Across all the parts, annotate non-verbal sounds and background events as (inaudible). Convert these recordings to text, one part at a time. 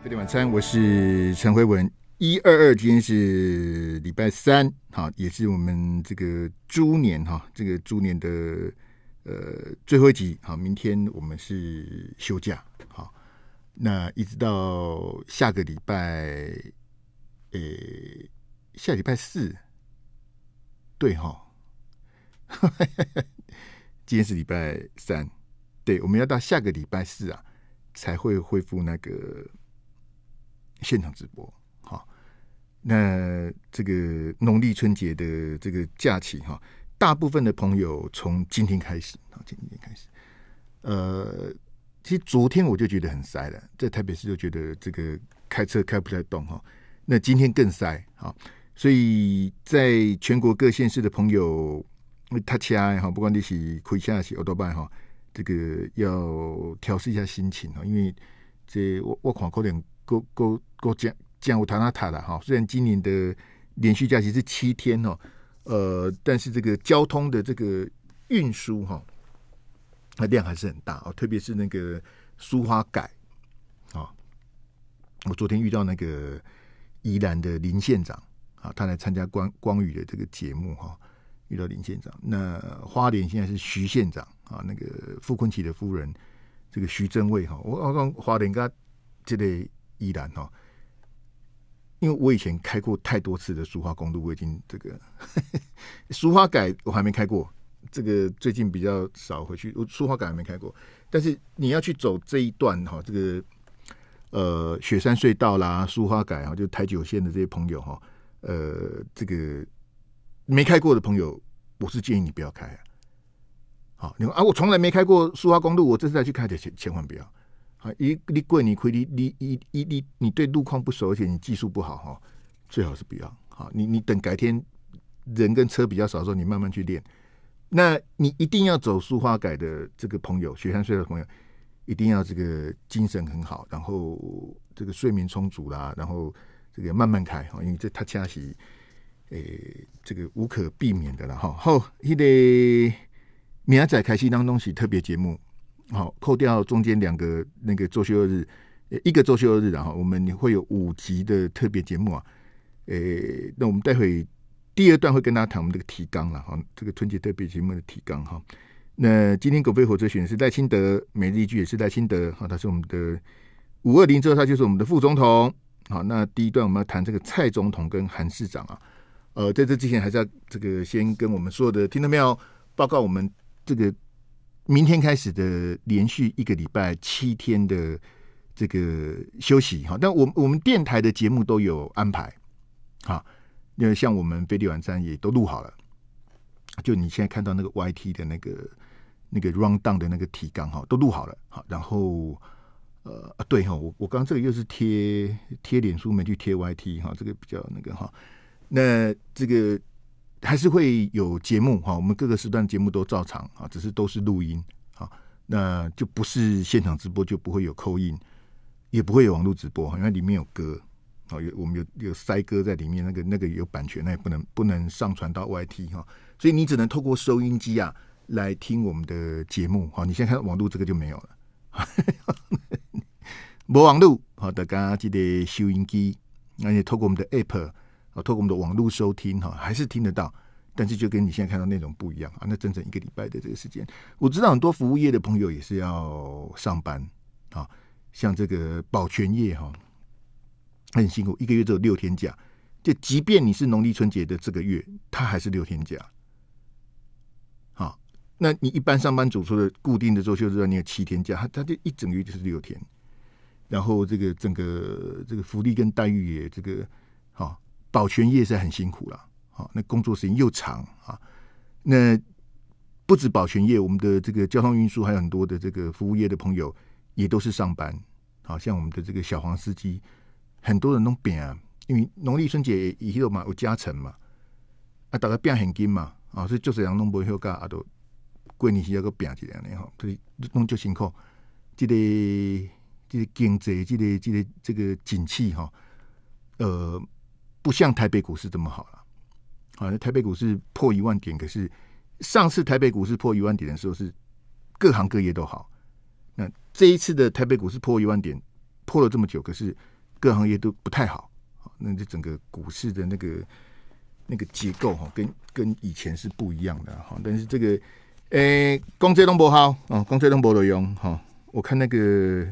这里晚餐，我是陈辉文，一二二，今天是礼拜三，哈，也是我们这个猪年哈，这个猪年的呃最后一集，好，明天我们是休假，好，那一直到下个礼拜，诶，下礼拜四，对哈，(laughs) 今天是礼拜三，对，我们要到下个礼拜四啊，才会恢复那个。现场直播，好。那这个农历春节的这个假期，哈，大部分的朋友从今天开始，啊，今天开始，呃，其实昨天我就觉得很塞了，在台北市就觉得这个开车开不太动，哈。那今天更塞，好，所以在全国各县市的朋友，他起来哈，不管你是亏下还是欧多班哈，这个要调试一下心情啊，因为这我我可能。过过过讲讲我谈纳塔了哈，虽然今年的连续假期是七天哦，呃，但是这个交通的这个运输哈，那量还是很大哦，特别是那个苏花改啊。我昨天遇到那个宜兰的林县长啊，他来参加光光宇的这个节目哈，遇到林县长。那花莲现在是徐县长啊，那个傅坤奇的夫人这个徐正卫哈，我刚刚花莲他这得。依然哈，因为我以前开过太多次的苏花公路，我已经这个 (laughs) 苏花改我还没开过，这个最近比较少回去，苏花改还没开过。但是你要去走这一段哈，这个呃雪山隧道啦、苏花改啊，就台九线的这些朋友哈，呃，这个没开过的朋友，我是建议你不要开。好，你说啊，我从来没开过苏花公路，我这次再去开的，千千万不要。啊，一你贵你亏，你你一一你你对路况不熟，而且你技术不好哈，最好是不要。好，你你等改天人跟车比较少的时候，你慢慢去练。那你一定要走书化改的这个朋友，雪山隧道朋友，一定要这个精神很好，然后这个睡眠充足啦，然后这个慢慢开哈，因为这他恰是诶这个无可避免的了哈。好，一个明仔开新当东西特别节目。好，扣掉中间两个那个周休日，一个周休日，然后我们会有五集的特别节目啊。诶，那我们待会第二段会跟大家谈我们这个提纲了。好，这个春节特别节目的提纲哈。那今天狗飞火车选是赖清德，美丽句也是赖清德。好，他是我们的五二零之后，他就是我们的副总统。好，那第一段我们要谈这个蔡总统跟韩市长啊。呃，在这之前还是要这个先跟我们所有的听到没有报告我们这个。明天开始的连续一个礼拜七天的这个休息哈，但我我们电台的节目都有安排，啊，因为像我们飞利网站也都录好了，就你现在看到那个 YT 的那个那个 round down 的那个提纲哈，都录好了哈。然后呃，对哈，我我刚这个又是贴贴脸书没去贴 YT 哈，这个比较那个哈，那这个。还是会有节目哈，我们各个时段节目都照常啊，只是都是录音啊，那就不是现场直播就不会有扣音，也不会有网络直播因为里面有歌啊，有我们有有塞歌在里面，那个那个有版权，那也不能不能上传到 Y T 哈，所以你只能透过收音机啊来听我们的节目哈，你现在看到网络这个就没有了，(laughs) 没网络好的，大家记得收音机，而且透过我们的 App。透过我们的网络收听哈，还是听得到，但是就跟你现在看到内容不一样啊。那整整一个礼拜的这个时间，我知道很多服务业的朋友也是要上班啊，像这个保全业哈，很辛苦，一个月只有六天假。就即便你是农历春节的这个月，他还是六天假。好，那你一般上班族说的固定的周休日，你有七天假，他他就一整月就是六天，然后这个整个这个福利跟待遇也这个好。保全业是很辛苦了，好，那工作时间又长啊。那不止保全业，我们的这个交通运输还有很多的这个服务业的朋友也都是上班。好，像我们的这个小黄司机，很多人拢病啊，因为农历春节以后嘛有加成嘛，啊，大家变很紧嘛，啊，所以就是让拢不会休假，阿都过年是要个病一两年哈，所以弄就辛苦。记个记个经济，即、个记个这个景气哈，呃。不像台北股市这么好了，啊，台北股市破一万点。可是上次台北股市破一万点的时候，是各行各业都好。那这一次的台北股市破一万点，破了这么久，可是各行业都不太好。那这整个股市的那个那个结构哈，跟跟以前是不一样的哈。但是这个诶，光追东博好啊，光追东博都用哈。我看那个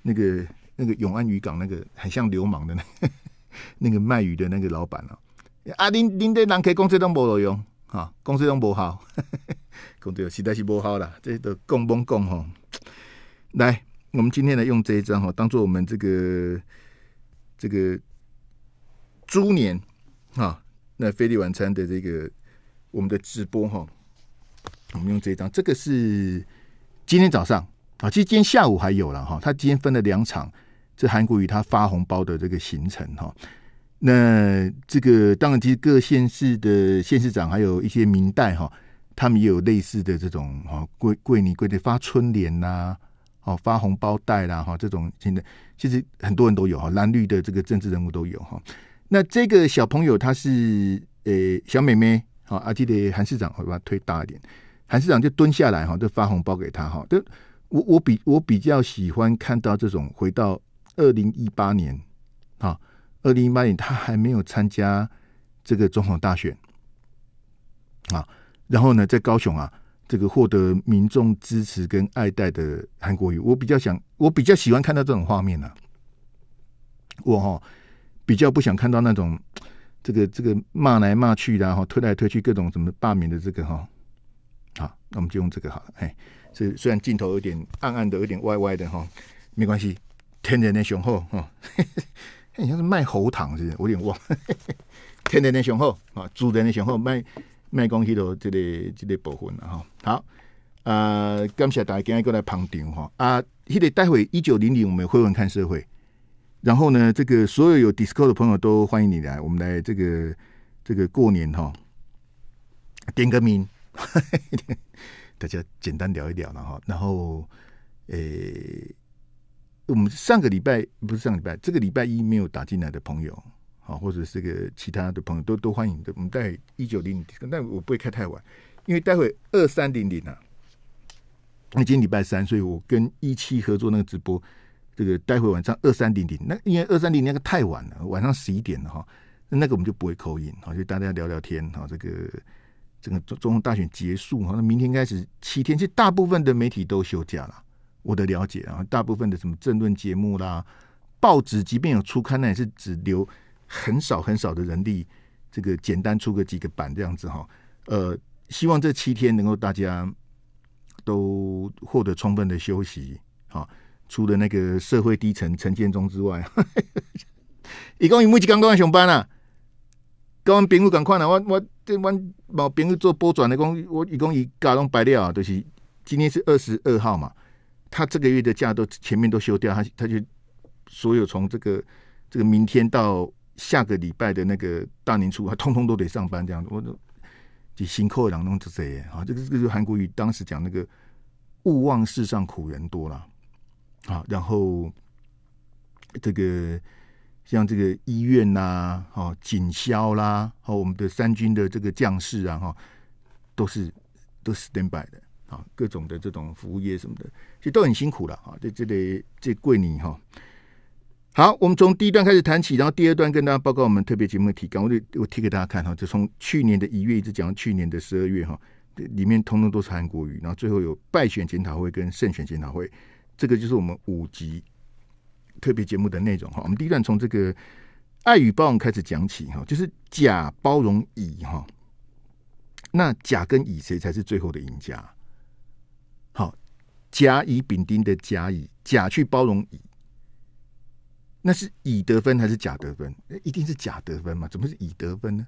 那个那个永安渔港那个很像流氓的那。(laughs) 那个卖鱼的那个老板啊，啊，您您在人溪讲，司都无路用哈，公司都无好，公 (laughs) 个实在是无好啦，这都讲崩讲哈。来，我们今天来用这一张哈，当做我们这个这个猪年啊，那飞利晚餐的这个我们的直播哈，我们用这一张，这个是今天早上啊，其实今天下午还有了哈，他今天分了两场。是韩国语，他发红包的这个行程哈。那这个当然，其实各县市的县市长还有一些明代哈，他们也有类似的这种哈，贵贵你贵的发春联呐，哦发红包袋啦哈，这种现在其实很多人都有哈，蓝绿的这个政治人物都有哈。那这个小朋友他是呃小妹妹，好，阿基得韩市长会把它推大一点，韩市长就蹲下来哈，就发红包给他哈。就我我比我比较喜欢看到这种回到。二零一八年啊，二零一八年他还没有参加这个总统大选啊。然后呢，在高雄啊，这个获得民众支持跟爱戴的韩国瑜，我比较想，我比较喜欢看到这种画面呢。我哈比较不想看到那种这个这个骂来骂去的，然后推来推去各种什么罢免的这个哈。啊，那我们就用这个哈，哎，这虽然镜头有点暗暗的，有点歪歪的哈，没关系。天然的雄厚，哈，好 (laughs) 像是卖猴糖似的，有点忘。(laughs) 天然的雄厚啊，主人的雄厚，卖卖讲迄的这个这个部分哈。好，呃，感谢大家今天过来捧场哈。啊，迄个待会一九零零，我们会问看社会。然后呢，这个所有有 Discord 的朋友都欢迎你来，我们来这个这个过年哈，点个名，(laughs) 大家简单聊一聊呢吼，然后，诶。我们上个礼拜不是上礼拜，这个礼拜一没有打进来的朋友，好，或者这个其他的朋友都都欢迎的。我们在一九零零，但我不会开太晚，因为待会二三零零啊。已今天礼拜三，所以我跟一期合作那个直播，这个待会晚上二三零零，那因为二三零零那个太晚了，晚上十一点了哈，那个我们就不会口音，好就大家聊聊天哈。这个整个中中大选结束，好那明天开始七天，其实大部分的媒体都休假了。我的了解啊，大部分的什么政论节目啦，报纸即便有出刊，那也是只留很少很少的人力，这个简单出个几个版这样子哈。呃，希望这七天能够大家都获得充分的休息。好，除了那个社会低层陈建中之外，(laughs) 一共一木吉刚刚在上班啦，刚刚别个赶快啦，我我这对，我别个做波转的工，我一共一搞东摆料啊，都是今天是二十二号嘛。他这个月的假都前面都休掉，他他就所有从这个这个明天到下个礼拜的那个大年初，他通通都得上班这样子。我就就辛苦两弄这些，啊，这个这个是韩国语，当时讲那个勿忘世上苦人多了，啊，然后这个像这个医院呐，好警消啦，好我们的三军的这个将士啊，哈，都是都是 stand by 的。啊，各种的这种服务业什么的，其实都很辛苦了啊，在这里这桂林哈。好，我们从第一段开始谈起，然后第二段跟大家报告我们特别节目的提纲。我我提给大家看哈，就从去年的一月一直讲到去年的十二月哈，里面通通都是韩国语。然后最后有败选检讨会跟胜选检讨会，这个就是我们五集特别节目的内容哈。我们第一段从这个爱与包容开始讲起哈，就是甲包容乙哈，那甲跟乙谁才是最后的赢家？甲乙丙丁的甲乙，甲去包容乙，那是乙得分还是甲得分？一定是甲得分嘛？怎么是乙得分呢？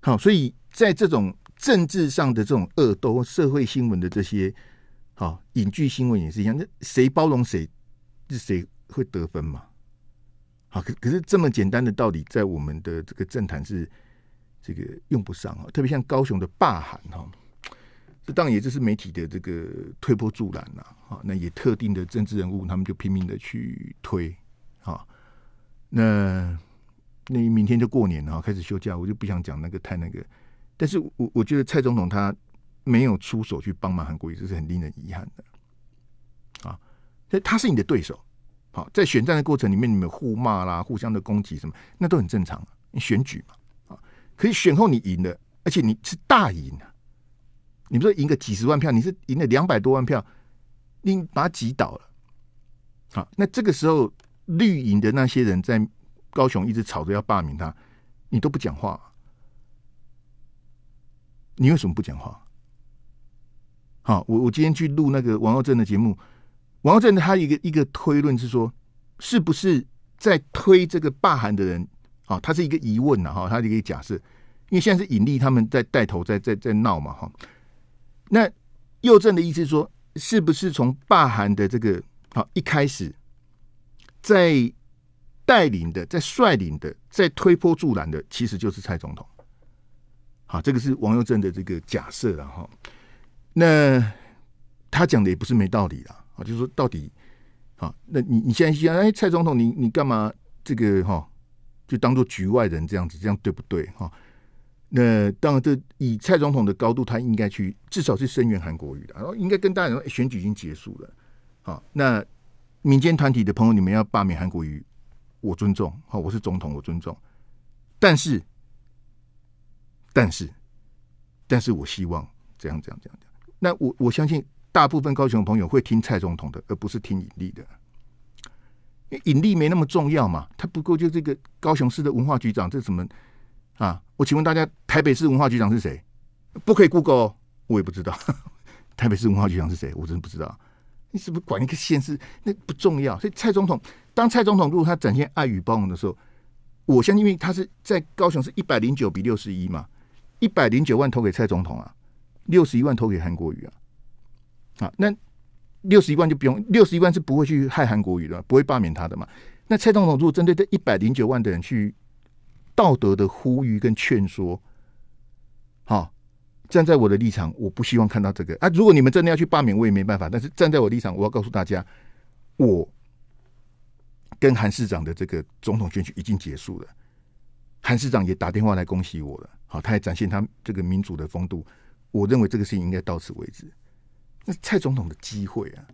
好，所以在这种政治上的这种恶斗，社会新闻的这些，好隐居新闻也是一样，那谁包容谁，是谁会得分嘛？好，可可是这么简单的道理，在我们的这个政坛是这个用不上啊，特别像高雄的罢喊哈。当然也就是媒体的这个推波助澜了啊，那也特定的政治人物他们就拼命的去推啊。那那明天就过年了，开始休假，我就不想讲那个太那个。但是我我觉得蔡总统他没有出手去帮忙韩国，也就是很令人遗憾的啊。他他是你的对手，好，在选战的过程里面，你们互骂啦，互相的攻击什么，那都很正常，你选举嘛啊。可以选后你赢了，而且你是大赢啊。你不说赢个几十万票，你是赢了两百多万票，你把他挤倒了，好，那这个时候绿营的那些人在高雄一直吵着要罢免他，你都不讲话，你为什么不讲话？好，我我今天去录那个王浩正的节目，王浩正他一个一个推论是说，是不是在推这个罢韩的人？啊，他是一个疑问呐，哈，他一个假设，因为现在是尹力他们在带头在在在闹嘛，哈。那右正的意思说，是不是从霸韩的这个好一开始，在带领的，在率领的，在推波助澜的，其实就是蔡总统。好，这个是王右正的这个假设，了哈。那他讲的也不是没道理啦，啊，就是说到底，啊，那你你现在想，哎，蔡总统，你你干嘛这个哈，就当做局外人这样子，这样对不对哈？那当然，这以蔡总统的高度，他应该去至少是声援韩国瑜的，然后应该跟大家说选举已经结束了。好，那民间团体的朋友，你们要罢免韩国瑜，我尊重。好，我是总统，我尊重。但是，但是，但是我希望这样，这样，这样，这样。那我我相信大部分高雄朋友会听蔡总统的，而不是听尹力的，因为尹力没那么重要嘛。他不过就这个高雄市的文化局长，这什么？啊！我请问大家，台北市文化局长是谁？不可以 Google，我也不知道。(laughs) 台北市文化局长是谁？我真的不知道。你是不是管一个县市？那不重要。所以蔡总统当蔡总统，如果他展现爱与包容的时候，我相信，因为他是在高雄，是一百零九比六十一嘛，一百零九万投给蔡总统啊，六十一万投给韩国瑜啊。啊，那六十一万就不用，六十一万是不会去害韩国瑜的，不会罢免他的嘛。那蔡总统如果针对这一百零九万的人去。道德的呼吁跟劝说，好，站在我的立场，我不希望看到这个。啊，如果你们真的要去罢免，我也没办法。但是站在我立场，我要告诉大家，我跟韩市长的这个总统选举已经结束了。韩市长也打电话来恭喜我了，好，他也展现他这个民主的风度。我认为这个事情应该到此为止。那蔡总统的机会啊，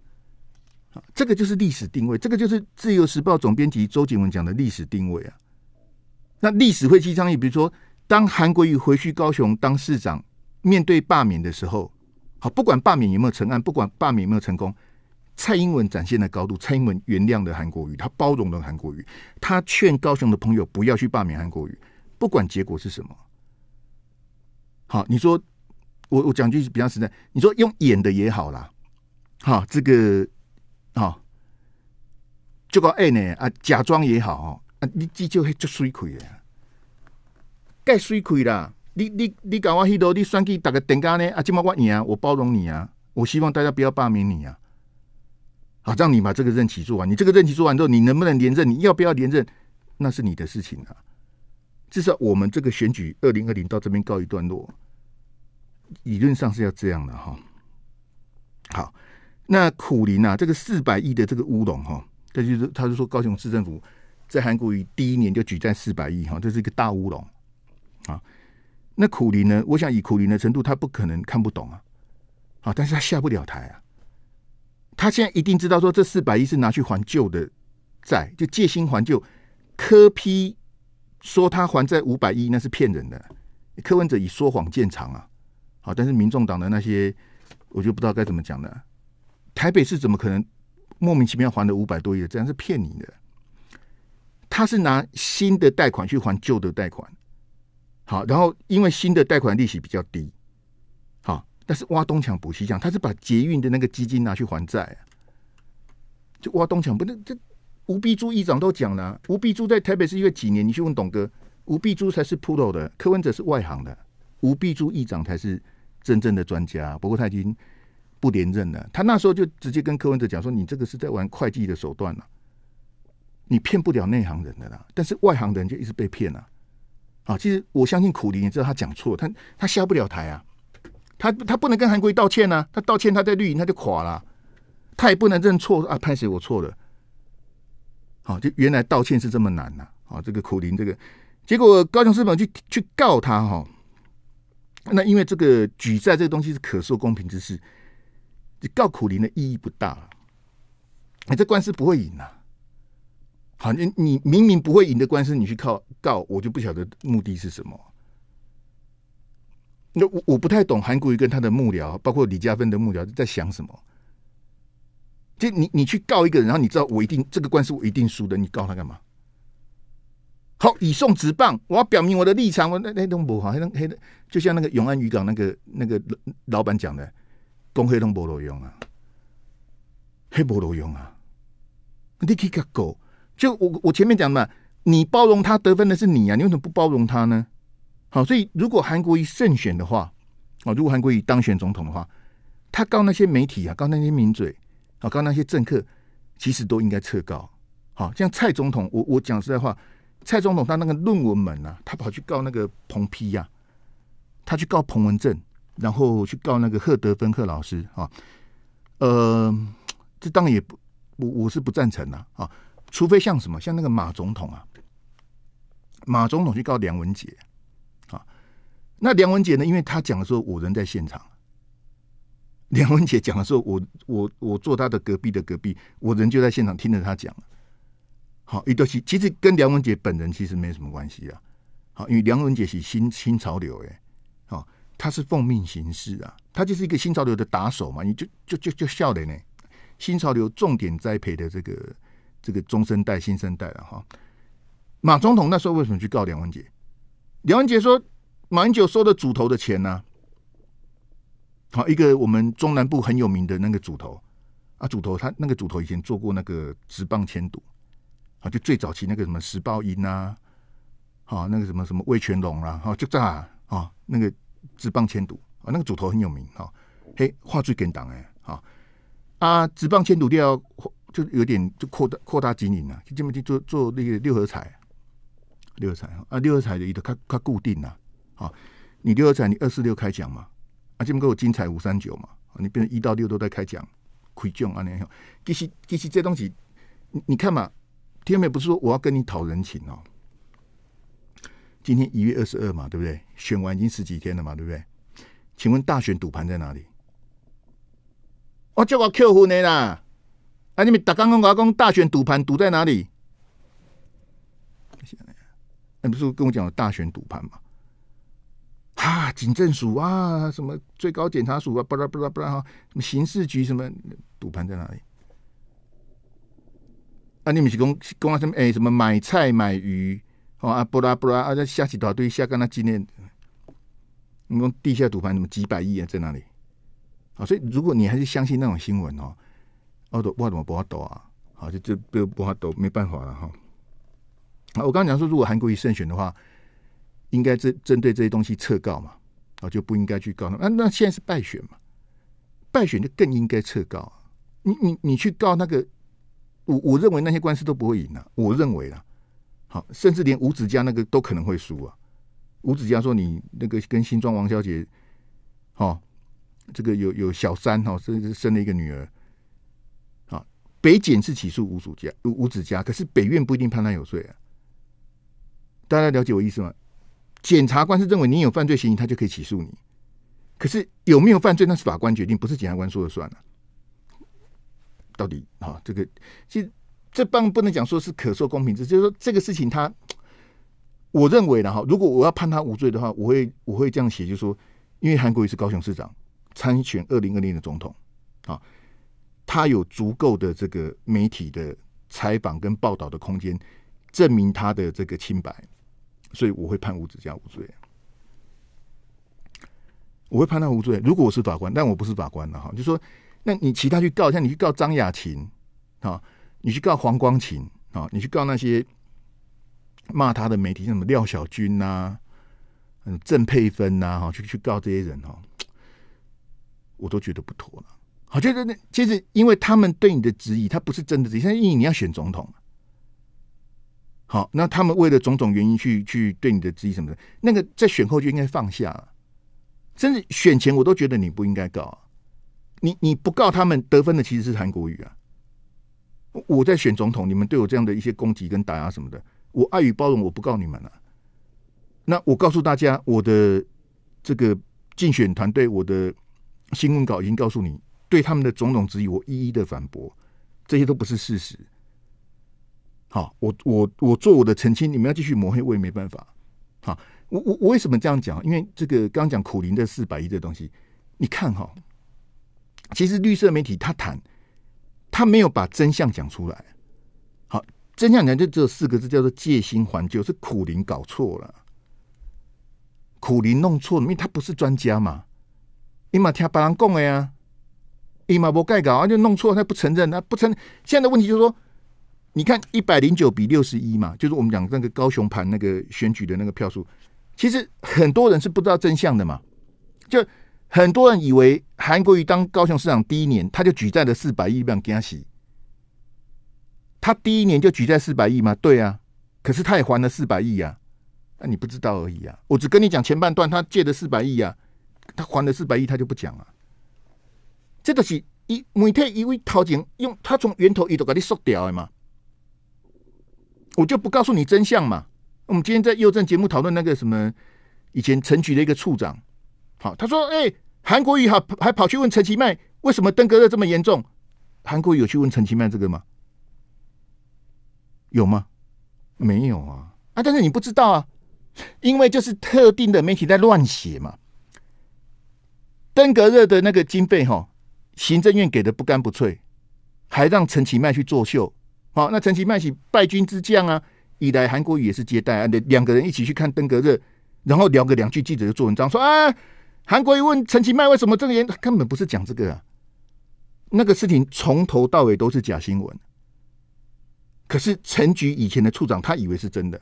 这个就是历史定位，这个就是《自由时报》总编辑周景文讲的历史定位啊。那历史会记倡也比如说，当韩国瑜回去高雄当市长，面对罢免的时候，好，不管罢免有没有成案，不管罢免有没有成功，蔡英文展现的高度，蔡英文原谅了韩国瑜，他包容了韩国瑜，他劝高雄的朋友不要去罢免韩国瑜，不管结果是什么。好，你说，我我讲句比较实在，你说用演的也好啦，好，这个，好。就个 N 呢啊，假装也好。啊！你至少迄做水亏的，该水亏啦！你、你、你甲我迄多，你算计逐个定干呢？啊！即么我赢，啊，我包容你啊！我希望大家不要罢免你啊！好，让你把这个任期做完。你这个任期做完之后，你能不能连任？你要不要连任？那是你的事情啊！至少我们这个选举二零二零到这边告一段落，理论上是要这样的哈。好，那苦林啊，这个四百亿的这个乌龙哈，这就是他就说高雄市政府。在韩国瑜第一年就举债四百亿哈，这是一个大乌龙啊！那苦林呢？我想以苦林的程度，他不可能看不懂啊！啊，但是他下不了台啊！他现在一定知道说这四百亿是拿去还旧的债，就借新还旧。科批说他还债五百亿，那是骗人的。柯文哲以说谎见长啊！好，但是民众党的那些，我就不知道该怎么讲了。台北市怎么可能莫名其妙还了五百多亿的债是骗你的？他是拿新的贷款去还旧的贷款，好，然后因为新的贷款利息比较低，好，但是挖东墙补西墙，他是把捷运的那个基金拿去还债，就挖东墙。不能，吴碧珠议长都讲了，吴碧珠在台北市为几年，你去问董哥，吴碧珠才是 PRO 的，柯文哲是外行的，吴碧珠议长才是真正的专家。不过他已经不连任了，他那时候就直接跟柯文哲讲说，你这个是在玩会计的手段了。你骗不了内行人的啦，但是外行人就一直被骗了。啊，其实我相信苦林也知道他讲错，他他下不了台啊，他他不能跟韩国道歉呢，他道歉他在绿营他就垮了，他也不能认错啊，拍谁我错了。好，就原来道歉是这么难呐。啊，这个苦林这个结果，高雄市本去去告他哈，那因为这个举债这个东西是可受公平之事，你告苦林的意义不大了，你这官司不会赢呐。好，你你明明不会赢的官司，你去靠告，我就不晓得目的是什么。那我我不太懂韩国瑜跟他的幕僚，包括李家芬的幕僚在想什么。就你你去告一个人，然后你知道我一定这个官司我一定输的，你告他干嘛？好以送直棒，我要表明我的立场。我那那东不好，那那就像那个永安渔港那个那个老板讲的，公黑东不有用啊，黑不有用啊，你去搞狗。就我我前面讲的，你包容他得分的是你啊，你为什么不包容他呢？好，所以如果韩国瑜胜选的话，啊，如果韩国瑜当选总统的话，他告那些媒体啊，告那些名嘴啊，告那些政客，其实都应该撤告。好，像蔡总统，我我讲实在话，蔡总统他那个论文门呐，他跑去告那个彭批呀，他去告彭文正，然后去告那个贺德芬贺老师啊，呃，这当然也不，我我是不赞成的啊。除非像什么，像那个马总统啊，马总统去告梁文杰，啊，那梁文杰呢？因为他讲的时候，我人在现场。梁文杰讲的时候，我我我坐他的隔壁的隔壁，我人就在现场听着他讲。好，一段其其实跟梁文杰本人其实没什么关系啊。好，因为梁文杰是新新潮流哎，好，他是奉命行事啊，他就是一个新潮流的打手嘛，你就就就就笑的呢。新潮流重点栽培的这个。这个中生代、新生代了哈。马总统那时候为什么去告梁文杰？梁文杰说，马英九收的主头的钱呢？好，一个我们中南部很有名的那个主头啊，主头他那个主头以前做过那个直棒签赌，啊，就最早期那个什么石报鹰啊，好，那个什么什么魏全龙啦，好，就这啊，那个直棒签赌啊，那个主头很有名哈。嘿，话最跟党哎，好啊，直棒签赌掉。就有点就扩大扩大经营啊，就这么去做做那个六合彩，六合彩啊，六合彩的都较较固定啊。好，你六合彩，你二四六开奖嘛，啊，这么给我精彩五三九嘛，你变成一到六都在开奖，亏奖安尼样。其实其实这东西，你你看嘛，天美不是说我要跟你讨人情哦。今天一月二十二嘛，对不对？选完已经十几天了嘛，对不对？请问大选赌盘在哪里？我叫我客分的啦。啊！你们打刚工、我讲大选赌盘赌在哪里？哎，不是跟我讲大选赌盘嘛？啊，警政署啊，什么最高检察署啊，巴拉巴拉巴拉哈，什么刑事局什么赌盘在哪里？啊，你们是讲讲什么？哎，什么买菜买鱼？哦，啊巴拉巴拉啊，再下起大堆下干那纪念。你们地下赌盘什么几百亿啊？在哪里？啊，所以如果你还是相信那种新闻哦。奥都不怎么不怕抖啊，好，就这不不怕抖，没办法了哈。好，我刚讲说，如果韩国瑜胜选的话，应该针针对这些东西撤告嘛，啊，就不应该去告他。那那现在是败选嘛，败选就更应该撤告。你你你去告那个，我我认为那些官司都不会赢的，我认为啦。好，甚至连吴子嘉那个都可能会输啊。吴子嘉说你那个跟新庄王小姐，哦，这个有有小三哦，甚至生了一个女儿。北检是起诉吴主家、吴子家，可是北院不一定判他有罪啊。大家了解我意思吗？检察官是认为你有犯罪嫌疑，他就可以起诉你。可是有没有犯罪，那是法官决定，不是检察官说了算了。到底啊，这个其实这帮不能讲说是可受公平之，就是说这个事情他，我认为的哈，如果我要判他无罪的话，我会我会这样写，就说因为韩国瑜是高雄市长参选二零二零的总统啊。他有足够的这个媒体的采访跟报道的空间，证明他的这个清白，所以我会判吴子嘉无罪。我会判他无罪。如果我是法官，但我不是法官的哈。就说，那你其他去告，像你去告张雅琴啊，你去告黄光琴啊，你去告那些骂他的媒体，什么廖小军呐，嗯，郑佩芬呐，哈，去去告这些人哈，我都觉得不妥了。好，就是那，就是因为他们对你的质疑，他不是真的质疑。现在，因为你要选总统，好，那他们为了种种原因去去对你的质疑什么的，那个在选后就应该放下了。甚至选前，我都觉得你不应该告。你你不告他们得分的其实是韩国语啊。我在选总统，你们对我这样的一些攻击跟打压什么的，我爱与包容，我不告你们了。那我告诉大家，我的这个竞选团队，我的新闻稿已经告诉你。对他们的种种质疑，我一一的反驳，这些都不是事实。好，我我我做我的澄清，你们要继续抹黑，我也没办法。好，我我我为什么这样讲？因为这个刚刚讲苦林的四百亿这东西，你看哈，其实绿色媒体他谈，他没有把真相讲出来。好，真相讲就只有四个字，叫做借新还旧，是苦林搞错了，苦林弄错，了，因为他不是专家嘛。你嘛听别人讲的呀。伊嘛波盖稿啊，就弄错，他不承认，他不承认。现在的问题就是说，你看一百零九比六十一嘛，就是我们讲那个高雄盘那个选举的那个票数。其实很多人是不知道真相的嘛，就很多人以为韩国瑜当高雄市长第一年，他就举债了四百亿，让给他洗。他第一年就举债四百亿吗？对啊，可是他也还了四百亿啊。那你不知道而已啊。我只跟你讲前半段，他借的四百亿啊，他还了四百亿，他就不讲了。这个是一每天一位逃警，用他从源头一度给你缩掉的嘛。我就不告诉你真相嘛。我们今天在邮政节目讨论那个什么以前陈局的一个处长，好，他说：“哎，韩国瑜好还跑去问陈其迈为什么登革热这么严重？韩国瑜有去问陈其迈这个吗？有吗？没有啊！啊，但是你不知道啊，因为就是特定的媒体在乱写嘛。登革热的那个经费哈。”行政院给的不干不脆，还让陈其迈去作秀。好，那陈其迈是败军之将啊，以来韩国瑜也是接待，两两个人一起去看登革热，然后聊个两句，记者就做文章说啊，韩国瑜问陈其迈为什么这么严，根本不是讲这个啊。那个事情从头到尾都是假新闻，可是陈局以前的处长他以为是真的。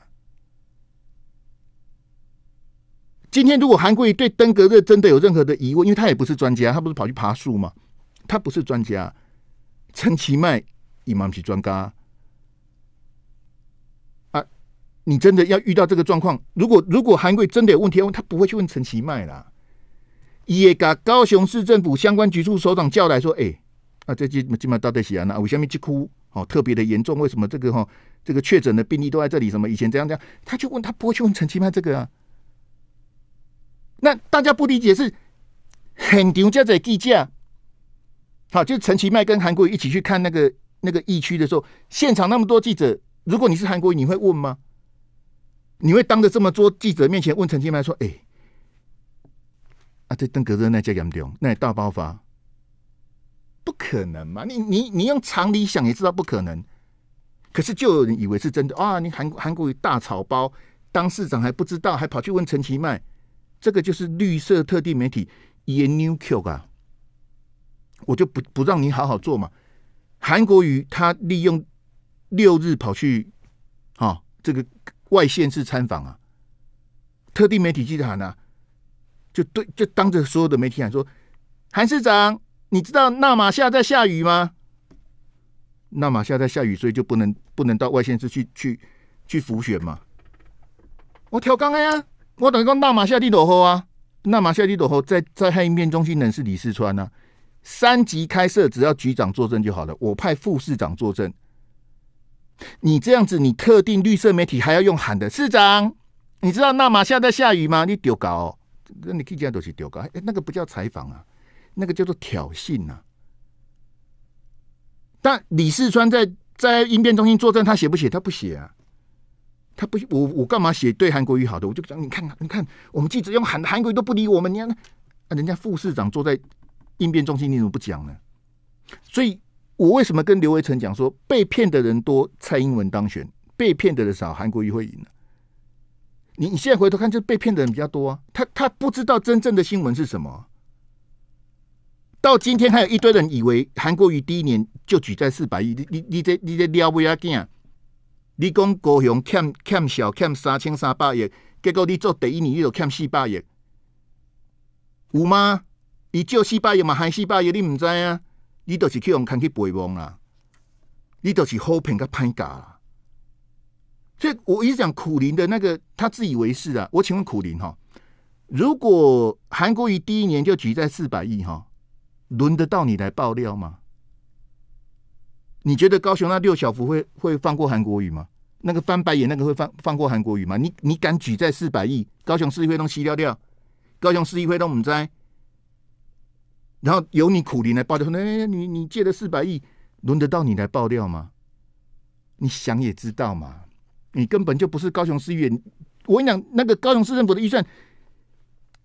今天如果韩国瑜对登革热真的有任何的疑问，因为他也不是专家，他不是跑去爬树吗？他不是专家，陈其迈伊妈是专家啊！你真的要遇到这个状况，如果如果韩国真的有问题，他不会去问陈其迈啦。也把高雄市政府相关局处首长叫来说：“哎，啊，这这这嘛到底怎啊？那我下面去哭，哦，特别的严重，为什么这个哈，这个确诊的病例都在这里？什么以前这样这样，他就问他不会去问陈其迈这个啊？那大家不理解是，很牛家在记者好，就是陈其迈跟韩国瑜一起去看那个那个疫区的时候，现场那么多记者，如果你是韩国瑜，你会问吗？你会当着这么多记者面前问陈其迈说：“哎，啊，这登革热那叫严重，那大爆发，不可能嘛？你你你用常理想也知道不可能，可是就有人以为是真的啊！你韩韩国瑜大草包，当市长还不知道，还跑去问陈其迈，这个就是绿色特定媒体言纽 Q 啊。”我就不不让你好好做嘛。韩国瑜他利用六日跑去啊，这个外县市参访啊，特地媒体记者喊呐，就对，就当着所有的媒体喊说：“韩市长，你知道纳马夏在下雨吗？”纳马夏在下雨，所以就不能不能到外县市去去去浮选嘛。我挑纲啊，我等于讲纳马夏地斗后啊，纳马夏地斗后在在汉阴片中心人是李世川啊。三级开设，只要局长作证就好了。我派副市长作证，你这样子，你特定绿色媒体还要用喊的市长？你知道那马现在下雨吗？你丢搞，那你可以这样子去丢搞，哎，那个不叫采访啊，那个叫做挑衅呐。但李世川在在应变中心作证，他写不写？他不写啊。他不，我我干嘛写对韩国语好的？我就讲，你看啊，你看，我们记者用喊的韩国语都不理我们，你看，人家副市长坐在。应变中心你怎么不讲呢？所以我为什么跟刘维成讲说被骗的人多？蔡英文当选被骗的人少，韩国瑜会赢你你现在回头看，就被骗的人比较多啊。他他不知道真正的新闻是什么。到今天还有一堆人以为韩国瑜第一年就举在四百亿，你你你这你这撩不亚劲啊！你讲高雄欠欠小欠三千三百亿，结果你做第一年又欠四百亿，有吗？你叫四百亿嘛？喊四百亿，你唔知啊！你就是去用看去备忘啦，你就是好评加歹价啦。所以我一直讲苦林的那个，他自以为是啊！我请问苦林哈，如果韩国瑜第一年就举债四百亿哈，轮得到你来爆料吗？你觉得高雄那六小福会会放过韩国瑜吗？那个翻白眼那个会放放过韩国瑜吗？你你敢举债四百亿？高雄市议会都吸掉掉，高雄市议会都唔知？然后由你苦力来爆料，哎，你你借了四百亿，轮得到你来爆料吗？你想也知道嘛，你根本就不是高雄市议员。我跟你讲，那个高雄市政府的预算，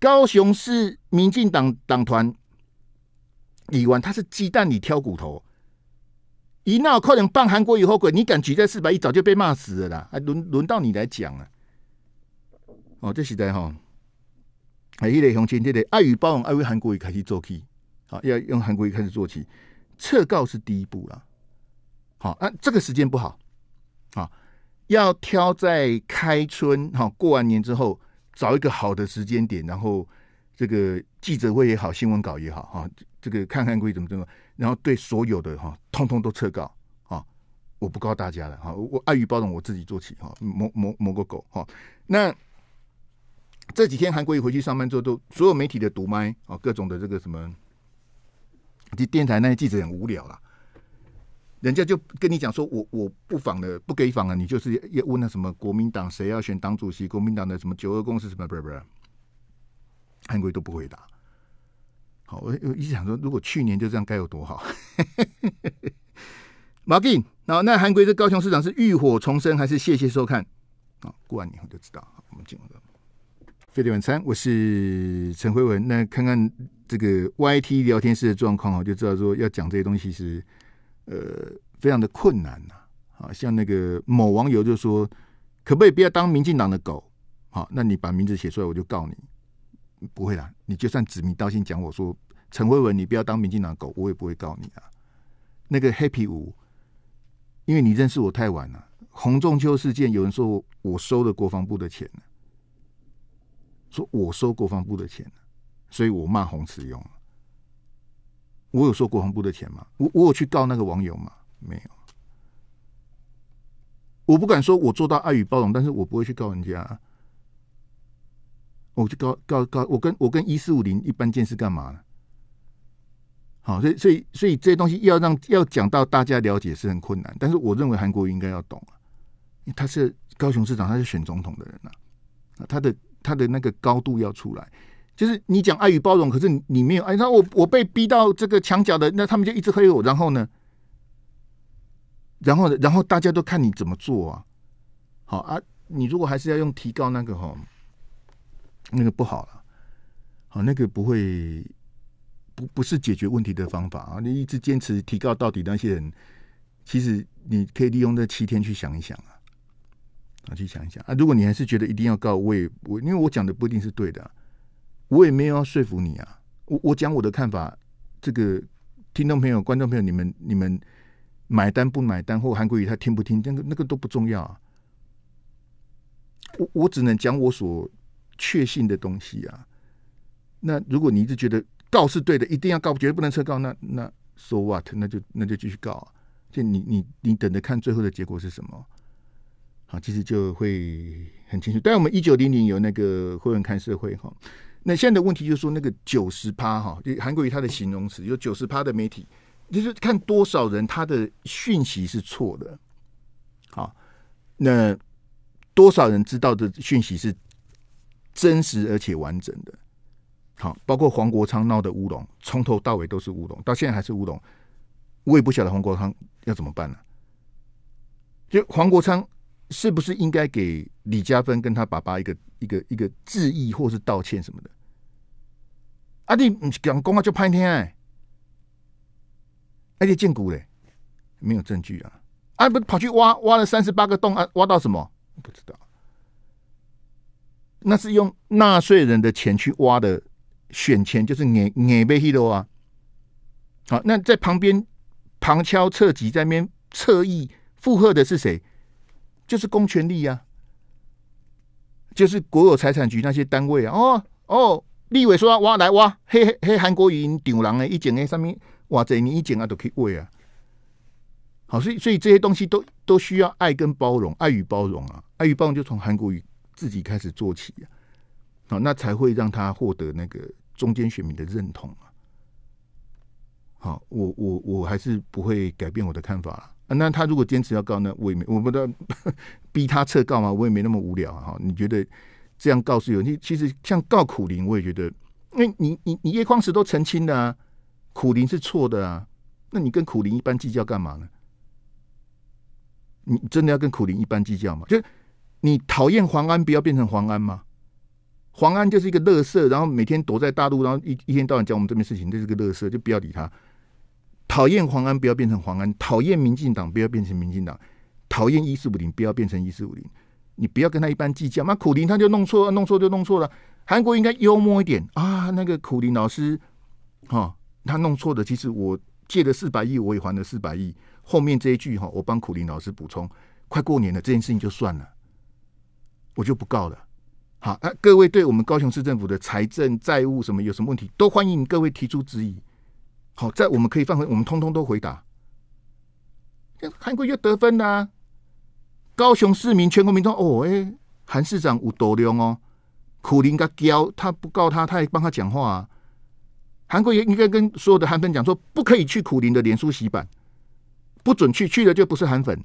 高雄市民进党党团，李万他是鸡蛋里挑骨头，一闹快点办韩国以后鬼，你敢举债四百亿，早就被骂死了啦，还轮轮到你来讲啊？哦，这时代哈，还一来红心，这来爱与包容，爱为韩国也开始做起。啊，要用韩国瑜开始做起，撤告是第一步了。好，啊，这个时间不好，啊，要挑在开春哈，过完年之后找一个好的时间点，然后这个记者会也好，新闻稿也好，哈，这个看看会怎么怎么，然后对所有的哈，通通都撤告。啊，我不告大家了，哈，我碍于包容，我自己做起哈，磨磨磨个狗哈。那这几天韩国瑜回去上班之后，都所有媒体的读麦啊，各种的这个什么。就电台那些记者很无聊啦，人家就跟你讲说，我我不访了，不给访了，你就是要问那什么国民党谁要选党主席，国民党的什么九二共识什么不不，韩国都不回答。好，我我一直想说，如果去年就这样，该有多好。毛进，好，那韩国的高雄市长是浴火重生，还是谢谢收看？好，过完年后就知道。我们进入飞碟晚餐，我是陈辉文，那看看。这个 Y T 聊天室的状况哦，就知道说要讲这些东西是呃非常的困难呐。啊，像那个某网友就说，可不可以不要当民进党的狗？好，那你把名字写出来，我就告你。不会的，你就算指名道姓讲我说陈慧文，你不要当民进党的狗，我也不会告你啊。那个 Happy 五，因为你认识我太晚了。洪仲秋事件，有人说我收了国防部的钱说我收国防部的钱所以我骂洪池用。我有收国防部的钱吗？我我有去告那个网友吗？没有，我不敢说我做到爱与包容，但是我不会去告人家，我去告告告我跟我跟一四五零一般见识干嘛呢？好，所以所以所以这些东西要让要讲到大家了解是很困难，但是我认为韩国应该要懂啊，他是高雄市长，他是选总统的人呐，啊，他的他的那个高度要出来。就是你讲爱与包容，可是你没有哎，那我我被逼到这个墙角的，那他们就一直黑我，然后呢，然后然后大家都看你怎么做啊？好啊，你如果还是要用提高那个哈，那个不好了，好那个不会不不是解决问题的方法啊！你一直坚持提高到底，那些人其实你可以利用这七天去想一想啊，啊去想一想啊！如果你还是觉得一定要告我，我因为我讲的不一定是对的。我也没有要说服你啊，我我讲我的看法，这个听众朋友、观众朋友，你们你们买单不买单，或韩国瑜他听不听，那个那个都不重要啊。我我只能讲我所确信的东西啊。那如果你一直觉得告是对的，一定要告，绝对不能撤告，那那说 what，那就那就继续告，啊。就你你你等着看最后的结果是什么。好，其实就会很清楚。但我们一九零零有那个《会员看社会》哈。那现在的问题就是说，那个九十趴哈，韩国语它的形容词，有九十趴的媒体，就是看多少人他的讯息是错的，好，那多少人知道的讯息是真实而且完整的？好，包括黄国昌闹的乌龙，从头到尾都是乌龙，到现在还是乌龙，我也不晓得黄国昌要怎么办了。就黄国昌是不是应该给李嘉芬跟他爸爸一个一个一个致意或是道歉什么的？他地讲讲啊，就潘天诶。而且禁古嘞，没有证据啊！啊，不跑去挖挖了三十八个洞啊，挖到什么？不知道。那是用纳税人的钱去挖的，选钱就是眼眼被黑的啊！好，那在旁边旁敲侧击，在那边侧翼附和的是谁？就是公权力啊，就是国有财产局那些单位啊！哦哦。立委说：“挖来挖黑黑韩国语，屌人嘞！一讲那上面，哇，这你一讲啊，都去喂啊！好，所以所以这些东西都都需要爱跟包容，爱与包容啊，爱与包容就从韩国语自己开始做起啊！好，那才会让他获得那个中间选民的认同啊！好，我我我还是不会改变我的看法了。那他如果坚持要告，那我也没我不知道 (laughs) 逼他撤告嘛，我也没那么无聊啊！哈，你觉得？”这样告诉有人，其实像告苦灵，我也觉得，因为你你你叶匡石都澄清了啊，苦灵是错的啊，那你跟苦灵一般计较干嘛呢？你真的要跟苦灵一般计较吗？就是你讨厌黄安，不要变成黄安吗？黄安就是一个乐色，然后每天躲在大陆，然后一一天到晚讲我们这边事情，这是个乐色，就不要理他。讨厌黄安，不要变成黄安；讨厌民进党，不要变成民进党；讨厌一四五零，不要变成一四五零。你不要跟他一般计较那苦林他就弄错，弄错就弄错了。韩国应该幽默一点啊，那个苦林老师，哈，他弄错的。其实我借了四百亿，我也还了四百亿。后面这一句哈，我帮苦林老师补充：快过年了，这件事情就算了，我就不告了。好，那各位对我们高雄市政府的财政债务什么有什么问题，都欢迎各位提出质疑。好，在我们可以放回，我们通通都回答。韩国又得分啦。高雄市民、全国民众，哦，哎，韩市长有多量哦，苦林他骄，他不告他，他也帮他讲话。韩国也应该跟所有的韩粉讲，说不可以去苦林的脸书洗板，不准去，去了就不是韩粉。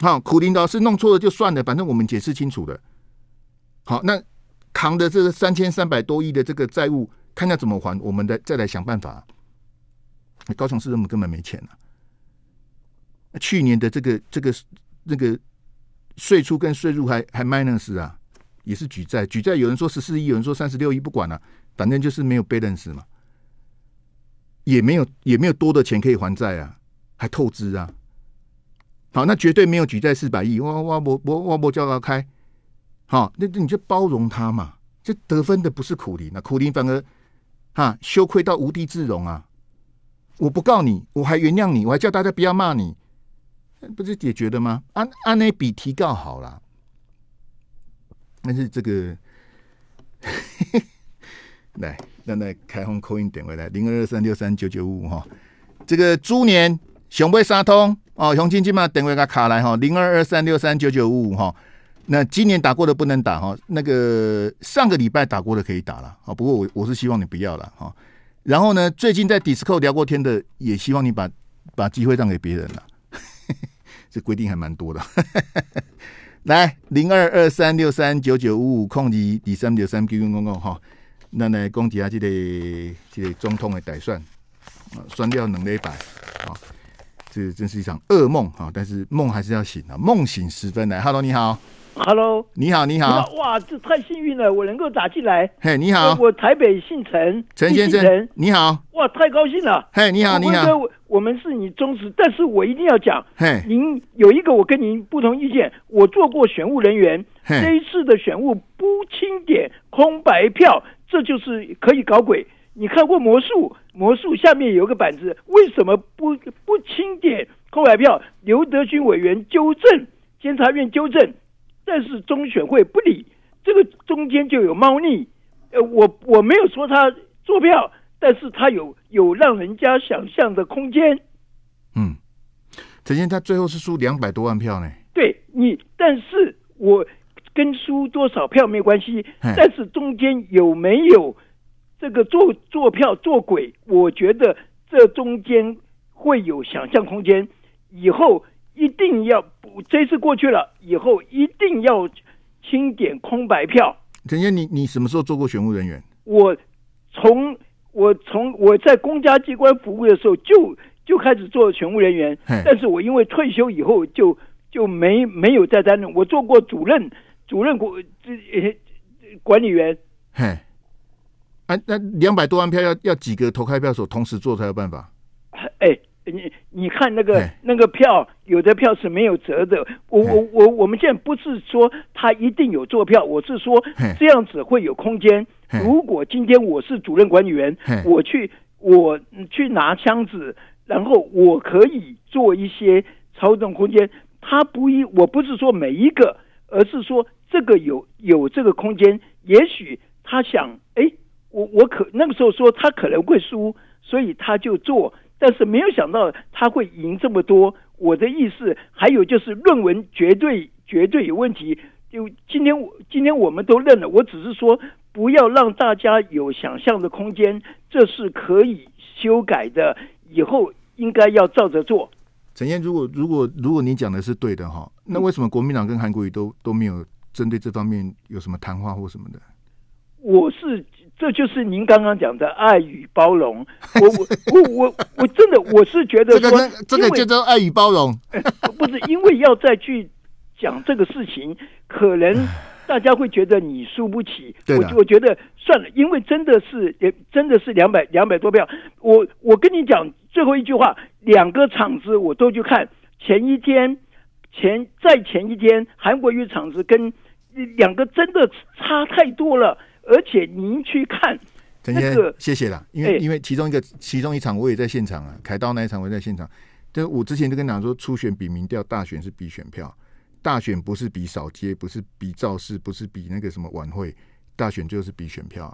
好，苦林倒是弄错了就算了，反正我们解释清楚了。好，那扛的这个三千三百多亿的这个债务，看下怎么还，我们再再来想办法。高雄市政府根本没钱了。去年的这个、这个、那个。税出跟税入还还 minus 啊，也是举债，举债有人说十四亿，有人说三十六亿，不管了，反正就是没有 balance 嘛，也没有也没有多的钱可以还债啊，还透支啊，好，那绝对没有举债四百亿，哇哇我我哇博叫他开，好，那那你就包容他嘛，就得分的不是苦林那苦林反而哈羞愧到无地自容啊，我不告你，我还原谅你，我还叫大家不要骂你。不是解决的吗？安安内比提告好了，但是这个，(laughs) 来让那开封口音点回来零二二三六三九九五五哈，这个猪年熊背沙通哦，熊金金嘛点回来卡来哈零二二三六三九九五五哈，那今年打过的不能打哈，那个上个礼拜打过的可以打了啊，不过我我是希望你不要了哈，然后呢，最近在 disco 聊过天的，也希望你把把机会让给别人了。这规定还蛮多的，(laughs) 来零二二三六三九九五五空级李三六三 QQ 公众哈，那来讲一下这个这个中通的袋算，啊，算掉能力百啊，这真是一场噩梦啊！但是梦还是要醒啊，梦醒时分来，Hello，你好。Hello，你好，你好。哇，这太幸运了，我能够打进来。嘿，你好，我台北姓陈，陈先生，你好。哇，太高兴了。嘿，你好，你好。我们是你忠实，但是我一定要讲。嘿，您有一个我跟您不同意见，我做过选务人员，这一次的选务不清点空白票，这就是可以搞鬼。你看过魔术？魔术下面有个板子，为什么不不清点空白票？刘德军委员纠正，监察院纠正。但是中选会不理这个中间就有猫腻，呃，我我没有说他做票，但是他有有让人家想象的空间。嗯，陈先他最后是输两百多万票呢。对你，但是我跟输多少票没关系，但是中间有没有这个做做票做鬼，我觉得这中间会有想象空间。以后。一定要，这次过去了以后，一定要清点空白票。陈先你你什么时候做过选务人员？我从我从我在公家机关服务的时候就就开始做选务人员，但是我因为退休以后就就没没有再担任。我做过主任、主任管、这管理员。嘿，啊，那两百多万票要要几个投开票所同时做才有办法？哎。你你看那个那个票，有的票是没有折的。我我我，我们现在不是说他一定有做票，我是说这样子会有空间。如果今天我是主任管理员，我去我去拿箱子，然后我可以做一些操纵空间。他不一，我不是说每一个，而是说这个有有这个空间，也许他想，哎，我我可那个时候说他可能会输，所以他就做。但是没有想到他会赢这么多。我的意思，还有就是论文绝对绝对有问题。就今天，今天我们都认了。我只是说，不要让大家有想象的空间，这是可以修改的。以后应该要照着做。陈燕，如果如果如果你讲的是对的哈，那为什么国民党跟韩国瑜都都没有针对这方面有什么谈话或什么的？我是。这就是您刚刚讲的爱与包容。我我 (laughs) 我我我真的我是觉得说，真的叫做爱与包容，(laughs) 不是因为要再去讲这个事情，可能大家会觉得你输不起。对，我我觉得算了，因为真的是也真的是两百两百多票。我我跟你讲最后一句话，两个场子我都去看，前一天前在前一天韩国瑜场子跟两个真的差太多了。而且您去看，陈先生，谢谢了。因为因为其中一个其中一场我也在现场啊，凯道那一场我也在现场。就我之前就跟大家说，初选比民调，大选是比选票。大选不是比扫街，不是比造势，不是比那个什么晚会。大选就是比选票。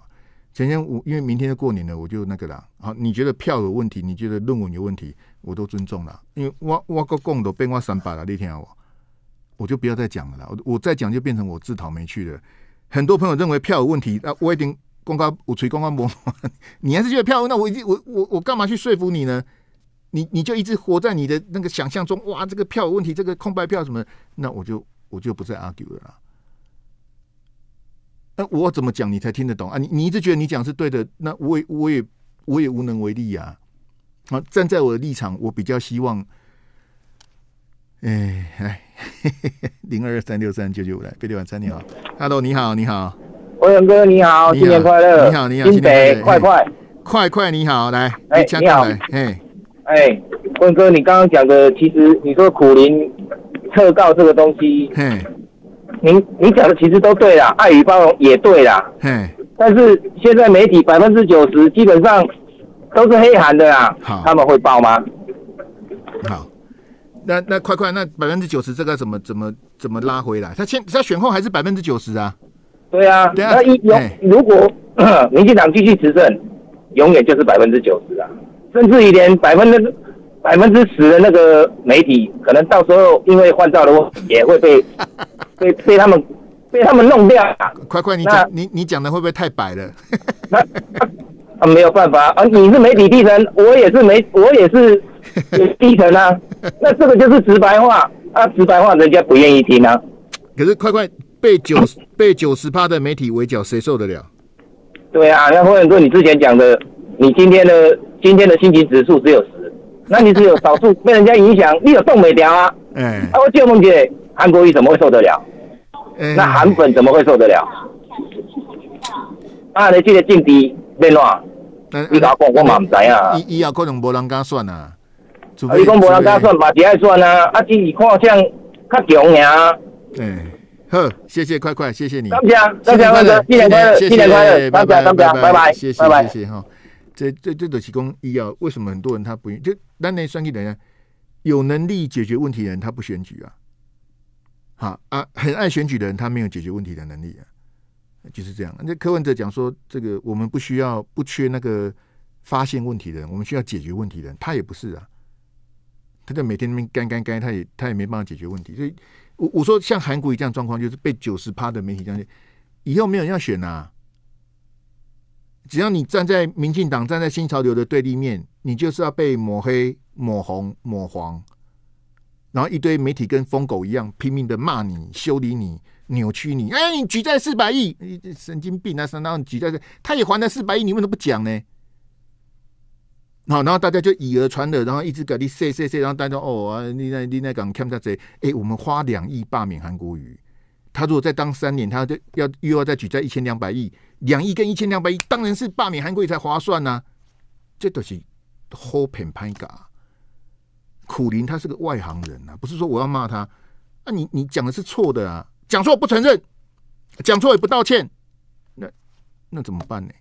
陈先生，我因为明天就过年了，我就那个啦。好，你觉得票有问题，你觉得论文有问题，我都尊重了。因为挖挖个共都变挖三把了，那天啊，我我就不要再讲了。啦。我我再讲就变成我自讨没趣了。很多朋友认为票有问题，那我已经公开我吹公开模，(laughs) 你还是觉得票？那我已经我我我干嘛去说服你呢？你你就一直活在你的那个想象中，哇，这个票有问题，这个空白票什么？那我就我就不再 argue 了。那我怎么讲你才听得懂啊？你你一直觉得你讲是对的，那我也我也我也无能为力呀。啊，站在我的立场，我比较希望，哎，哎。零二三六三九九五来，贝六晚餐你好，Hello，你好，你好，文阳哥你好，新年快乐，你好你好，新年快快快快你好，来，哎你好，哎哎，文哥你刚刚讲的其实你说苦林特告这个东西，嘿，您你讲的其实都对啦，爱与包容也对啦，嘿，但是现在媒体百分之九十基本上都是黑函的啦，好，他们会报吗？好。那那快快，那百分之九十这个怎么怎么怎么拉回来？他先他选后还是百分之九十啊？对啊，对啊。那一如果 (coughs) 民进党继续执政，永远就是百分之九十啊，甚至于连百分之百分之十的那个媒体，可能到时候因为换照的问题，也会被 (laughs) 被被他们被他们弄掉。快快，你讲你你讲的会不会太白了？那啊没有办法啊，你是媒体第人，我也是媒我也是。低层啊，(laughs) 那这个就是直白话啊，直白话人家不愿意听啊。可是快快被九十被九十趴的媒体围剿，谁受得了？对啊，那或者说，你之前讲的，你今天的今天的心情指数只有十，那你只有少数被人家影响，(laughs) 你有动没掉啊？嗯。啊，我只梦问你，韩国瑜怎么会受得了？那韩粉怎么会受得了？啊，你这个政治变乱，你哪讲我嘛唔知啊？以后可能无人敢算啊。啊！你讲无人打算，嘛只爱算啊！啊，只是看像较强尔。哎，好，谢谢快快，谢谢你。张谢，生，张先生，新年快乐！新年快乐！拜拜，拜拜，拜拜，谢谢，谢谢哈。这这这都提供医药，为什么很多人他不用？就单单算选等一下，有能力解决问题的人，他不选举啊。好啊，很爱选举的人，他没有解决问题的能力啊，就是这样。那柯文哲讲说，这个我们不需要，不缺那个发现问题的人，我们需要解决问题的人，他也不是啊。他在每天那边干干干，他也他也没办法解决问题。所以，我我说像韩国宇这样状况，就是被九十趴的媒体这样，以后没有人要选呐。只要你站在民进党、站在新潮流的对立面，你就是要被抹黑、抹红、抹黄，然后一堆媒体跟疯狗一样拼命的骂你、修理你、扭曲你。哎，你举债四百亿，你神经病啊！相当举债，他也还了四百亿，你为什么不讲呢？好，然后大家就以讹传讹，然后一直给你说说说，然后大家哦啊，你那、你那讲看不下去，哎，我们花两亿罢免韩国瑜，他如果再当三年，他就要又要再举债一千两百亿，两亿跟一千两百亿，当然是罢免韩国瑜才划算呐。这都是 h o p e c a m p a n guy，苦林他是个外行人呐，不是说我要骂他，啊你你讲的是错的啊，讲错不承认，讲错也不道歉，那那怎么办呢？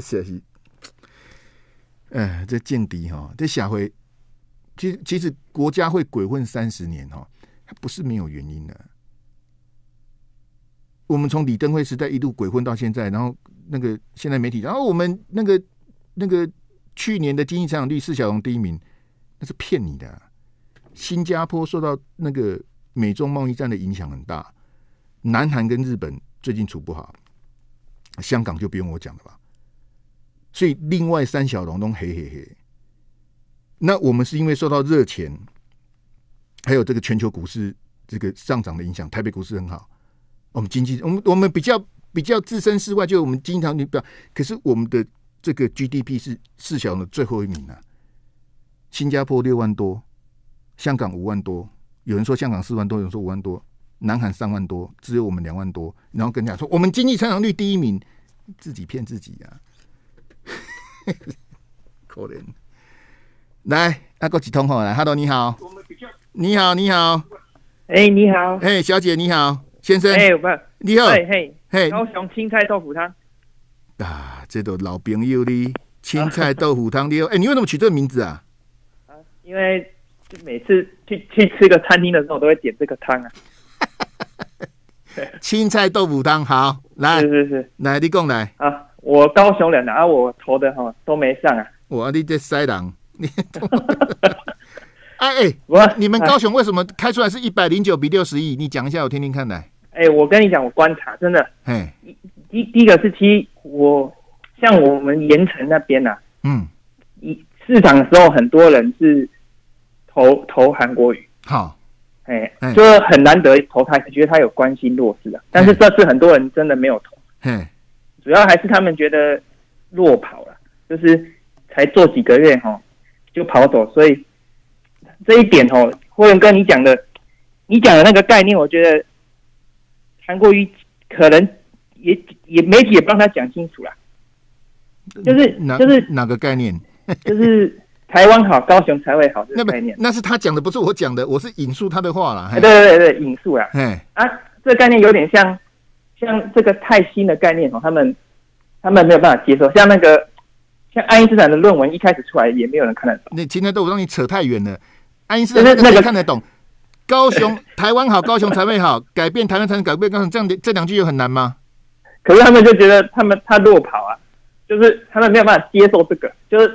谢谢。哎，这间敌哈，这下回，其实其实国家会鬼混三十年哈，不是没有原因的。我们从李登辉时代一路鬼混到现在，然后那个现在媒体，然后我们那个那个去年的经济成长率，四小龙第一名，那是骗你的。新加坡受到那个美中贸易战的影响很大，南韩跟日本最近处不好，香港就不用我讲了吧。所以，另外三小龙都嘿嘿嘿。那我们是因为受到热钱，还有这个全球股市这个上涨的影响，台北股市很好。我们经济，我们我们比较比较置身事外，就我们经常你不要。可是我们的这个 GDP 是四小龙最后一名啊。新加坡六万多，香港五万多，有人说香港四万多，有人说五万多，南韩三万多，只有我们两万多。然后跟人家说我们经济成长率第一名，自己骗自己啊。(laughs) 可怜，来阿国几通好来，Hello，你好，你好，你好，哎，你好，哎，小姐你好，先生，哎，我你好，嘿，嘿，高雄青菜豆腐汤啊，这都老朋友哩，青菜豆腐汤哩，(laughs) 哎，你为什么取这个名字啊？啊，因为就每次去去吃一个餐厅的时候，都会点这个汤啊。(laughs) 青菜豆腐汤好，来，是是是，来，你共来啊。我高雄人拿我投的哈都没上，啊。我你这塞党你，(laughs) 哎哎我你们高雄为什么开出来是一百零九比六十亿？你讲一下我听听看来。哎，我跟你讲，我观察真的，哎一第第一个是七，我像我们盐城那边呐，嗯，一市场的时候很多人是投投韩国语，好，哎，就是很难得投他，觉得他有关心弱势啊，但是这次很多人真的没有投，嗯。主要还是他们觉得弱跑了，就是才做几个月哈，就跑走，所以这一点哦，霍荣哥你讲的，你讲的那个概念，我觉得韩国瑜可能也也媒体也不让他讲清楚了，就是哪就是哪个概念，(laughs) 就是台湾好，高雄才会好这个概念，那是他讲的，不是我讲的，我是引述他的话了，对对对对，引述啦，哎啊，这个概念有点像。像这个太新的概念，哦，他们他们没有办法接受。像那个像爱因斯坦的论文一开始出来，也没有人看得懂。那今天都我让你扯太远了，爱因斯坦那个看得懂。高雄 (laughs) 台湾好，高雄才会好，改变台湾才能改变高雄。这样的这两句有很难吗？可是他们就觉得他们他落跑啊，就是他们没有办法接受这个，就是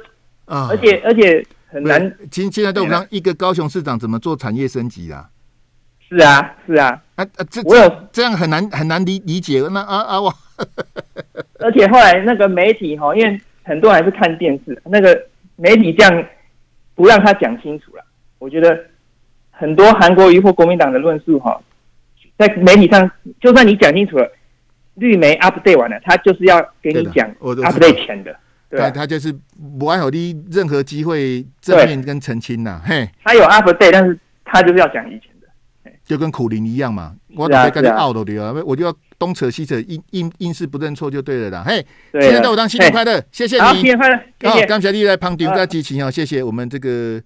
啊，而且而且很难。今现在都我让一个高雄市长怎么做产业升级啊？是啊，是啊。啊，这我有这样很难很难理理解那啊啊我，(laughs) 而且后来那个媒体哈，因为很多人还是看电视，那个媒体这样不让他讲清楚了。我觉得很多韩国瑜或国民党的论述哈，在媒体上，就算你讲清楚了，绿媒 update 完了，他就是要给你讲 update 前的，对他就是不爱有的任何机会正面跟澄清呐，嘿，他有 update，但是他就是要讲以前。就跟苦灵一样嘛，我只会跟你拗到底啊！我就要东扯西扯，硬硬硬是不认错就对了啦。嘿，新年到我当新年快乐，谢谢你。好，感谢。好，刚小弟来旁底，大家激情啊！谢谢我们这个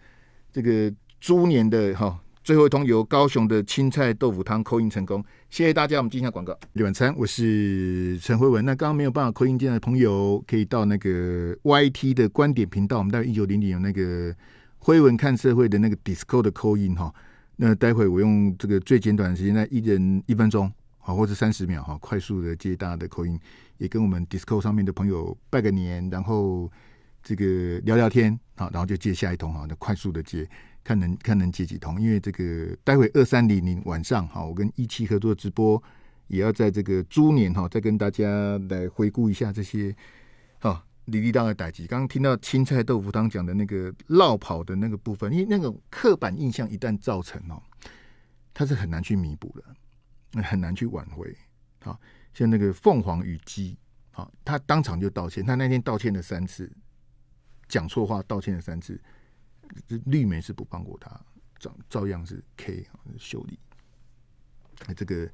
这个猪年的哈，最后一通由高雄的青菜豆腐汤扣印成功，谢谢大家。我们进行广告。李万昌，我是陈辉文。那刚刚没有办法扣印进来的朋友，可以到那个 YT 的观点频道，我们到一九零零有那个辉文看社会的那个 Discord 扣印哈。那待会我用这个最简短的时间，一人一分钟好，或者三十秒哈，快速的接大家的口音，也跟我们 Discord 上面的朋友拜个年，然后这个聊聊天好，然后就接下一通哈，那快速的接，看能看能接几通，因为这个待会二三零零晚上哈，我跟一期合作直播也要在这个猪年哈，再跟大家来回顾一下这些。李立当的打击，刚刚听到青菜豆腐汤讲的那个绕跑的那个部分，因为那个刻板印象一旦造成哦，它是很难去弥补的，很难去挽回。好，像那个凤凰与鸡，好，他当场就道歉，他那天道歉了三次，讲错话道歉了三次，绿媒是不放过他，照照样是 K 啊，秀丽，这个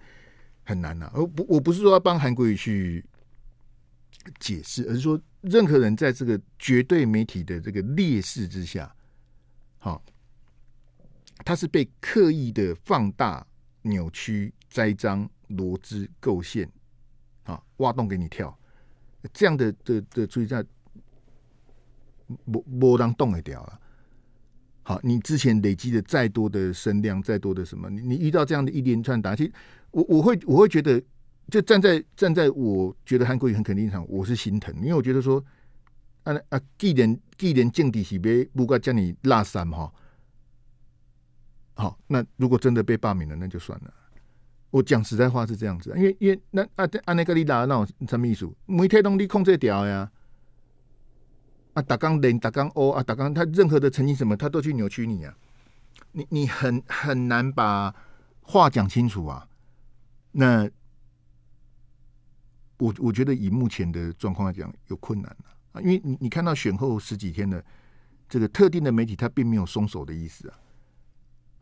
很难呐。而不，我不是说要帮韩国瑜去解释，而是说。任何人在这个绝对媒体的这个劣势之下，好，他是被刻意的放大、扭曲、栽赃、罗织、构陷，啊，挖洞给你跳，这样的的的注意在，不不让洞也掉了。好，你之前累积的再多的声量，再多的什么，你你遇到这样的一连串打击，我我会我会觉得。就站在站在我觉得韩国瑜很肯定上，场，我是心疼，因为我觉得说，啊啊，既然既然政底，是被不管叫你拉三嘛？哈，好，那如果真的被罢免了，那就算了。我讲实在话是这样子，因为因为那啊啊那个李拉那什么意思？每天都你控制掉呀，啊打钢 A 打钢 O 啊打钢，他任何的成绩什么，他都去扭曲你呀。你你很很难把话讲清楚啊，那。我我觉得以目前的状况来讲，有困难啊，因为你你看到选后十几天的这个特定的媒体，他并没有松手的意思啊，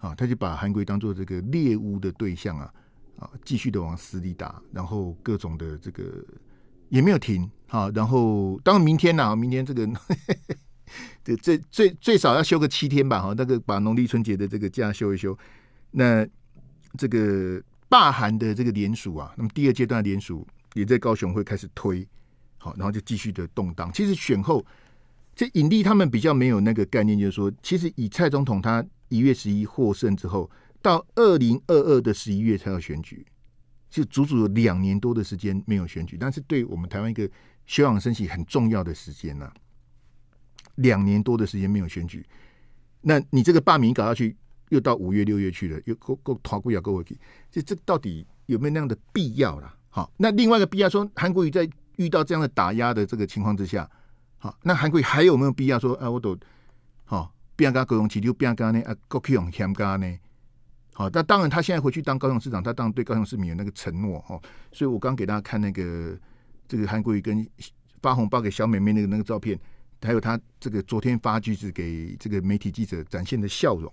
啊，他就把韩国当做这个猎物的对象啊，啊，继续的往死里打，然后各种的这个也没有停啊，然后当然明天了，明天这个 (laughs) 这这最最少要休个七天吧，哈，那个把农历春节的这个假休一休，那这个罢韩的这个联署啊，那么第二阶段联署。也在高雄会开始推，好，然后就继续的动荡。其实选后，这影帝他们比较没有那个概念，就是说，其实以蔡总统他一月十一获胜之后，到二零二二的十一月才要选举，就足足有两年多的时间没有选举。但是对我们台湾一个休养生息很重要的时间啊，两年多的时间没有选举，那你这个罢免搞下去，又到五月六月去了，又够够团固要回去，这这到底有没有那样的必要啦？好，那另外一个必要说，韩国瑜在遇到这样的打压的这个情况之下，好，那韩国瑜还有没有必要说啊？我都好，不要跟他搞用气流，不要跟他呢啊搞用跟他呢？好，那当然他现在回去当高雄市长，他当然对高雄市民有那个承诺哦。所以我刚给大家看那个这个韩国瑜跟发红包给小美妹那个那个照片，还有他这个昨天发句子给这个媒体记者展现的笑容。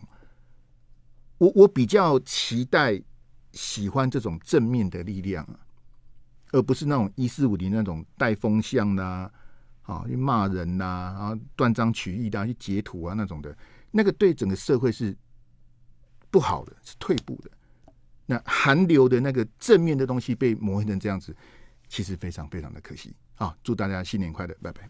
我我比较期待喜欢这种正面的力量啊。而不是那种一四五零那种带风向啦，啊去骂人呐，然后断章取义的去截图啊那种的，那个对整个社会是不好的，是退步的。那韩流的那个正面的东西被磨成这样子，其实非常非常的可惜。好，祝大家新年快乐，拜拜。